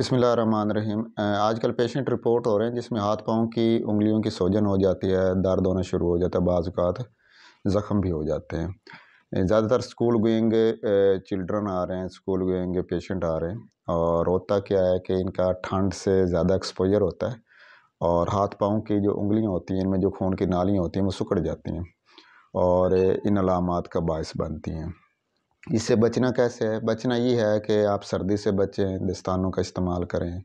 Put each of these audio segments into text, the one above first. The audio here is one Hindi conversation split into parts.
रहीम आजकल पेशेंट रिपोर्ट हो रहे हैं जिसमें हाथ पाँव की उंगलियों की सोजन हो जाती है दर्द होना शुरू हो जाता है बाज़ात ज़ख़म भी हो जाते हैं ज़्यादातर स्कूल गोइंग चिल्ड्रन आ रहे हैं स्कूल गोइंग पेशेंट आ रहे हैं और होता क्या है कि इनका ठंड से ज़्यादा एक्सपोजर होता है और हाथ पाँव की जो उंगलियाँ होती हैं इनमें जो खून की नालियाँ होती हैं वो सिकुड़ जाती हैं और इन अलामत का बायस बनती हैं इससे बचना कैसे है बचना ये है कि आप सर्दी से बचें दस्तानों का इस्तेमाल करें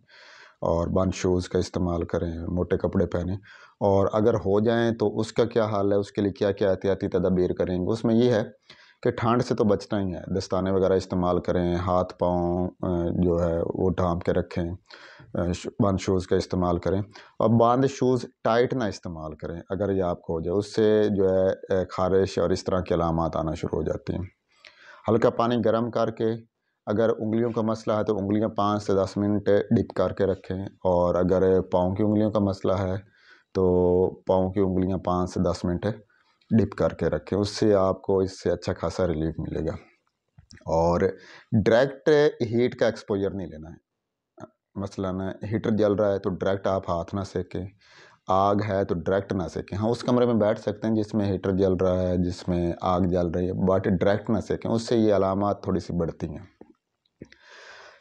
और बंद शूज़ का इस्तेमाल करें मोटे कपड़े पहने और अगर हो जाएं तो उसका क्या हाल है उसके लिए क्या क्या एहतियाती तदाबीर करेंगे उसमें ये है कि ठंड से तो बचना ही है दस्ताने वगैरह इस्तेमाल करें हाथ पाँव जो है वो ढाँप के रखें बंद शूज़ का इस्तेमाल करें और बंद शूज़ टाइट ना इस्तेमाल करें अगर ये आपको हो जाए उससे जो है ख़ारिश और इस तरह की अलामत आना शुरू हो जाती हैं हल्का पानी गर्म करके अगर उंगलियों का मसला है तो उंगलियां पाँच से दस मिनट डिप करके रखें और अगर पाँव की उंगलियों का मसला है तो पाँव की उंगलियां पाँच से दस मिनट डिप करके रखें उससे आपको इससे अच्छा खासा रिलीफ मिलेगा और डायरेक्ट हीट का एक्सपोजर नहीं लेना है ना हीटर जल रहा है तो डायरेक्ट आप हाथ ना सेकें आग है तो डायरेक्ट ना सेकें हाँ उस कमरे में बैठ सकते हैं जिसमें हीटर जल रहा है जिसमें आग जल रही है बट डायरेक्ट ना सेकें उससे ये अलामत थोड़ी सी बढ़ती हैं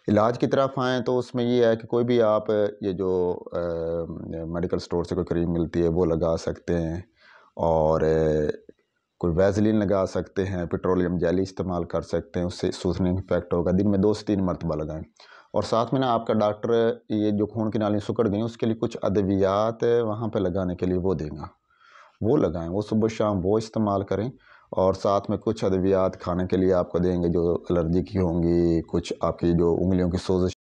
इलाज की तरफ आएँ तो उसमें ये है कि कोई भी आप ये जो आ, मेडिकल स्टोर से कोई क्रीम मिलती है वो लगा सकते हैं और कोई वैजलिन लगा सकते हैं पेट्रोलियम जेली इस्तेमाल कर सकते हैं उससे सूथनिंग इफेक्ट होगा दिन में दो से तीन मरतबा लगाएं और साथ में ना आपका डॉक्टर ये जो खून की नाली सुकड़ गई उसके लिए कुछ अद्वियात वहाँ पर लगाने के लिए वो देगा वो लगाएँ वो सुबह शाम वो इस्तेमाल करें और साथ में कुछ अद्वियात खाने के लिए आपको देंगे जो एलर्जी की होंगी कुछ आपकी जो उंगलियों की सोजिश